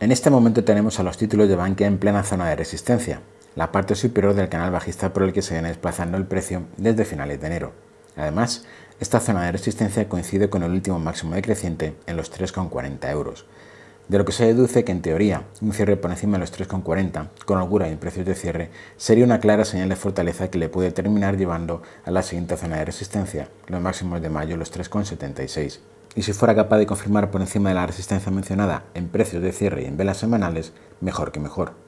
En este momento tenemos a los títulos de banque en plena zona de resistencia, la parte superior del canal bajista por el que se viene desplazando el precio desde finales de enero. Además, esta zona de resistencia coincide con el último máximo decreciente en los 3,40 euros, de lo que se deduce que en teoría un cierre por encima de los 3,40 con holgura y precios de cierre sería una clara señal de fortaleza que le puede terminar llevando a la siguiente zona de resistencia, los máximos de mayo los 3,76 y si fuera capaz de confirmar por encima de la resistencia mencionada en precios de cierre y en velas semanales, mejor que mejor.